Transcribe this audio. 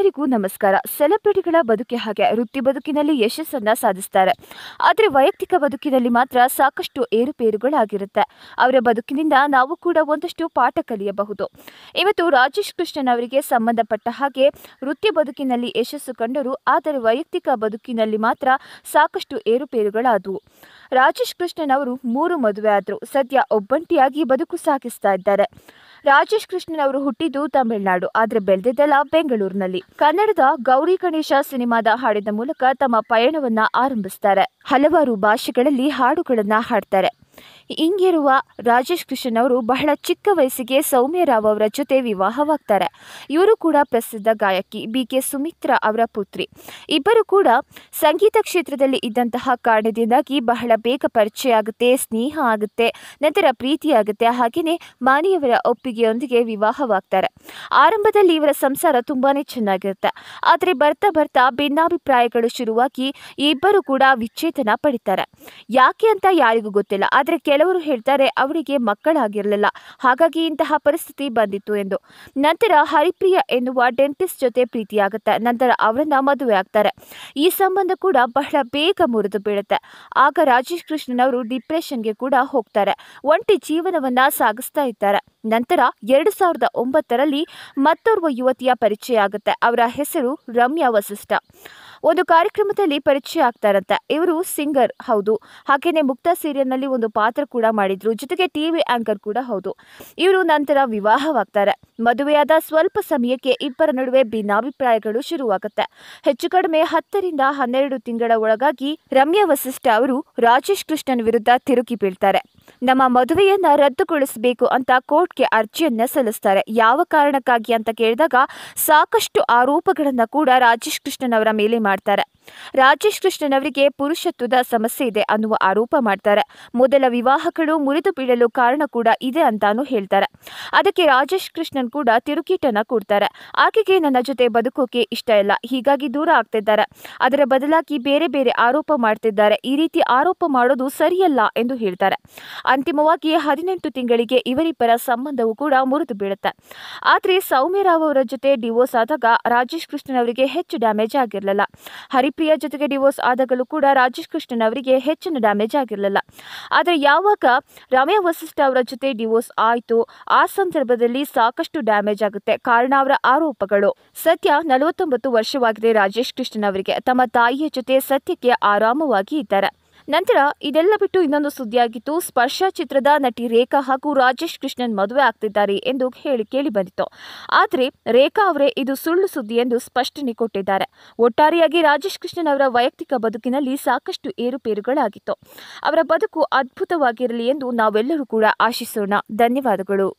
ಎಲ್ಲರಿಗೂ ನಮಸ್ಕಾರ ಸೆಲೆಬ್ರಿಟಿಗಳ ಬದುಕಿ ಹಾಗೆ ವೃತ್ತಿ ಬದುಕಿನಲ್ಲಿ ಯಶಸ್ಸನ್ನ ಸಾಧಿಸ್ತಾರೆ ಆದರೆ ವೈಯಕ್ತಿಕ ಬದುಕಿನಲ್ಲಿ ಮಾತ್ರ ಸಾಕಷ್ಟು ಏರುಪೇರುಗಳಾಗಿರುತ್ತೆ ಅವರ ಬದುಕಿನಿಂದ ನಾವು ಕೂಡ ಒಂದಷ್ಟು ಪಾಠ ಕಲಿಯಬಹುದು ಇವತ್ತು ರಾಜೇಶ್ ಕೃಷ್ಣನ್ ಅವರಿಗೆ ಸಂಬಂಧಪಟ್ಟ ಹಾಗೆ ವೃತ್ತಿ ಬದುಕಿನಲ್ಲಿ ಯಶಸ್ಸು ಕಂಡರು ಆದರೆ ವೈಯಕ್ತಿಕ ಬದುಕಿನಲ್ಲಿ ಮಾತ್ರ ಸಾಕಷ್ಟು ಏರುಪೇರುಗಳಾದವು ರಾಜೇಶ್ ಕೃಷ್ಣನ್ ಅವರು ಮೂರು ಮದುವೆ ಆದರು ಸದ್ಯ ಒಬ್ಬಂಟಿಯಾಗಿ ಬದುಕು ಸಾಗಿಸ್ತಾ ಇದ್ದಾರೆ ರಾಜೇಶ್ ಕೃಷ್ಣನ್ ಅವರು ಹುಟ್ಟಿದ್ದು ತಮಿಳುನಾಡು ಆದರೆ ಬೆಳೆದಿದ್ದೆಲ್ಲ ಬೆಂಗಳೂರಿನಲ್ಲಿ ಕನ್ನಡದ ಗೌರಿ ಗಣೇಶ ಸಿನಿಮಾದ ಹಾಡಿದ ಮೂಲಕ ತಮ್ಮ ಪಯಣವನ್ನ ಆರಂಭಿಸ್ತಾರೆ ಹಲವಾರು ಭಾಷೆಗಳಲ್ಲಿ ಹಾಡುಗಳನ್ನ ಹಾಡ್ತಾರೆ ಹಿಂಗಿರುವ ರಾಜೇಶ್ ಕೃಷ್ಣ ಅವರು ಬಹಳ ಚಿಕ್ಕ ವಯಸ್ಸಿಗೆ ಸೌಮ್ಯ ರಾವ್ ಅವರ ಜೊತೆ ವಿವಾಹವಾಗ್ತಾರೆ ಇವರು ಕೂಡ ಪ್ರಸಿದ್ಧ ಗಾಯಕಿ ಬಿ ಕೆ ಸುಮಿತ್ರಾ ಅವರ ಪುತ್ರಿ ಇಬ್ಬರು ಕೂಡ ಸಂಗೀತ ಕ್ಷೇತ್ರದಲ್ಲಿ ಇದ್ದಂತಹ ಕಾರಣದಿಂದಾಗಿ ಬಹಳ ಬೇಗ ಪರಿಚಯ ಆಗುತ್ತೆ ಸ್ನೇಹ ಆಗುತ್ತೆ ನಂತರ ಪ್ರೀತಿ ಆಗುತ್ತೆ ಹಾಗೆಯೇ ಮಾನಿಯವರ ಒಪ್ಪಿಗೆಯೊಂದಿಗೆ ವಿವಾಹವಾಗ್ತಾರೆ ಆರಂಭದಲ್ಲಿ ಇವರ ಸಂಸಾರ ತುಂಬಾನೇ ಚೆನ್ನಾಗಿರುತ್ತೆ ಆದರೆ ಬರ್ತಾ ಬರ್ತಾ ಭಿನ್ನಾಭಿಪ್ರಾಯಗಳು ಶುರುವಾಗಿ ಇಬ್ಬರು ಕೂಡ ವಿಚ್ಛೇದನ ಪಡಿತಾರೆ ಯಾಕೆ ಅಂತ ಯಾರಿಗೂ ಗೊತ್ತಿಲ್ಲ ಆದರೆ ಕೆಲವರು ಹೇಳ್ತಾರೆ ಅವರಿಗೆ ಮಕ್ಕಳಾಗಿರಲಿಲ್ಲ ಹಾಗಾಗಿ ಇಂತಹ ಪರಿಸ್ಥಿತಿ ಬಂದಿತ್ತು ಎಂದು ನಂತರ ಹರಿಪ್ರಿಯ ಎನ್ನುವ ಡೆಂಟಿಸ್ಟ್ ಜೊತೆ ಪ್ರೀತಿಯಾಗುತ್ತೆ ನಂತರ ಅವರನ್ನ ಮದುವೆ ಆಗ್ತಾರೆ ಈ ಸಂಬಂಧ ಕೂಡ ಬಹಳ ಬೇಗ ಮುರಿದು ಬೀಳುತ್ತೆ ಆಗ ರಾಜೇಶ್ ಕೃಷ್ಣನ್ ಅವರು ಡಿಪ್ರೆಷನ್ಗೆ ಕೂಡ ಹೋಗ್ತಾರೆ ಒಂಟಿ ಜೀವನವನ್ನ ಸಾಗಿಸ್ತಾ ಇದ್ದಾರೆ ನಂತರ ಎರಡು ಸಾವಿರದ ಒಂಬತ್ತರಲ್ಲಿ ಮತ್ತೋರ್ವ ಯುವತಿಯ ಪರಿಚಯ ಆಗುತ್ತೆ ಅವರ ಹೆಸರು ರಮ್ಯಾ ವಸಿಷ್ಠ ಒಂದು ಕಾರ್ಯಕ್ರಮದಲ್ಲಿ ಪರಿಚಯ ಆಗ್ತಾರಂತೆ ಇವರು ಸಿಂಗರ್ ಹೌದು ಹಾಗೇನೆ ಮುಕ್ತ ಸೀರಿಯಲ್ನಲ್ಲಿ ಒಂದು ಪಾತ್ರ ಕೂಡ ಮಾಡಿದ್ರು ಜೊತೆಗೆ ಟಿವಿ ಆಂಕರ್ ಕೂಡ ಹೌದು ಇವರು ನಂತರ ವಿವಾಹವಾಗ್ತಾರೆ ಮದುವೆಯಾದ ಸ್ವಲ್ಪ ಸಮಯಕ್ಕೆ ಇಬ್ಬರ ನಡುವೆ ಭಿನ್ನಾಭಿಪ್ರಾಯಗಳು ಶುರುವಾಗುತ್ತೆ ಹೆಚ್ಚು ಕಡಿಮೆ ಹತ್ತರಿಂದ ಹನ್ನೆರಡು ತಿಂಗಳ ಒಳಗಾಗಿ ರಮ್ಯಾ ವಸಿಷ್ಠ ಅವರು ರಾಜೇಶ್ ಕೃಷ್ಣನ್ ವಿರುದ್ಧ ತಿರುಗಿ ಬೀಳ್ತಾರೆ ನಮ್ಮ ಮದುವೆಯನ್ನ ರದ್ದುಗೊಳಿಸಬೇಕು ಅಂತ ಕೋರ್ಟ್ಗೆ ಅರ್ಜಿಯನ್ನ ಸಲ್ಲಿಸ್ತಾರೆ ಯಾವ ಕಾರಣಕ್ಕಾಗಿ ಅಂತ ಕೇಳಿದಾಗ ಸಾಕಷ್ಟು ಆರೋಪಗಳನ್ನು ಕೂಡ ರಾಜೇಶ್ ಕೃಷ್ಣನ್ ಅವರ ಮೇಲೆ ಮಾಡ್ತಾರೆ ರಾಜೇಶ್ ಕೃಷ್ಣನ್ ಅವರಿಗೆ ಪುರುಷತ್ವದ ಸಮಸ್ಯೆ ಇದೆ ಅನ್ನುವ ಆರೋಪ ಮಾಡ್ತಾರೆ ಮೊದಲ ವಿವಾಹಗಳು ಮುರಿದು ಬೀಳಲು ಕಾರಣ ಕೂಡ ಇದೆ ಅಂತಾನು ಹೇಳ್ತಾರೆ ಅದಕ್ಕೆ ರಾಜೇಶ್ ಕೃಷ್ಣನ್ ಕೂಡ ತಿರುಕೀಟನ ಕೊಡ್ತಾರೆ ಆಕೆಗೆ ನನ್ನ ಜೊತೆ ಬದುಕೋಕೆ ಇಷ್ಟ ಇಲ್ಲ ಹೀಗಾಗಿ ದೂರ ಆಗ್ತಿದ್ದಾರೆ ಅದರ ಬದಲಾಗಿ ಬೇರೆ ಬೇರೆ ಆರೋಪ ಮಾಡ್ತಿದ್ದಾರೆ ಈ ರೀತಿ ಆರೋಪ ಮಾಡೋದು ಸರಿಯಲ್ಲ ಎಂದು ಹೇಳ್ತಾರೆ ಅಂತಿಮವಾಗಿ ಹದಿನೆಂಟು ತಿಂಗಳಿಗೆ ಇವರಿಬ್ಬರ ಸಂಬಂಧವೂ ಕೂಡ ಮುರಿದು ಬೀಳುತ್ತೆ ಆದ್ರೆ ಸೌಮ್ಯರಾವ್ ಅವರ ಜೊತೆ ಡಿವೋರ್ಸ್ ಆದಾಗ ರಾಜೇಶ್ ಕೃಷ್ಣನ್ ಅವರಿಗೆ ಹೆಚ್ಚು ಡ್ಯಾಮೇಜ್ ಆಗಿರಲಿಲ್ಲ ಹರಿ ಪ್ರಿಯಾ ಜೊತೆಗೆ ಡಿವೋರ್ಸ್ ಆದಾಗಲೂ ಕೂಡ ರಾಜೇಶ್ ಕೃಷ್ಣನ್ ಅವರಿಗೆ ಹೆಚ್ಚಿನ ಡ್ಯಾಮೇಜ್ ಆಗಿರಲಿಲ್ಲ ಆದರೆ ಯಾವಾಗ ರಮ್ಯಾ ವಸಿಷ್ಠ ಅವರ ಜೊತೆ ಡಿವೋರ್ಸ್ ಆಯಿತು ಆ ಸಂದರ್ಭದಲ್ಲಿ ಸಾಕಷ್ಟು ಡ್ಯಾಮೇಜ್ ಆಗುತ್ತೆ ಕಾರಣ ಅವರ ಆರೋಪಗಳು ಸತ್ಯ ನಲವತ್ತೊಂಬತ್ತು ವರ್ಷವಾಗಿದೆ ರಾಜೇಶ್ ಕೃಷ್ಣನ್ ಅವರಿಗೆ ತಮ್ಮ ತಾಯಿಯ ಜೊತೆ ಸತ್ಯಕ್ಕೆ ಆರಾಮವಾಗಿ ಇದ್ದಾರೆ ನಂತರ ಇದೆಲ್ಲ ಬಿಟ್ಟು ಇನ್ನೊಂದು ಸುದ್ದಿಯಾಗಿತ್ತು ಸ್ಪರ್ಶ ಚಿತ್ರದ ನಟಿ ರೇಖಾ ಹಾಗೂ ರಾಜೇಶ್ ಕೃಷ್ಣನ್ ಮದುವೆ ಆಗ್ತಿದ್ದಾರೆ ಎಂದು ಹೇಳಿ ಕೇಳಿ ಬಂದಿತ್ತು ಆದರೆ ರೇಖಾ ಅವರೇ ಇದು ಸುಳ್ಳು ಸುದ್ದಿ ಎಂದು ಸ್ಪಷ್ಟನೆ ಕೊಟ್ಟಿದ್ದಾರೆ ಒಟ್ಟಾರೆಯಾಗಿ ರಾಜೇಶ್ ಕೃಷ್ಣನ್ ಅವರ ವೈಯಕ್ತಿಕ ಬದುಕಿನಲ್ಲಿ ಸಾಕಷ್ಟು ಏರುಪೇರುಗಳಾಗಿತ್ತು ಅವರ ಬದುಕು ಅದ್ಭುತವಾಗಿರಲಿ ಎಂದು ನಾವೆಲ್ಲರೂ ಕೂಡ ಆಶಿಸೋಣ ಧನ್ಯವಾದಗಳು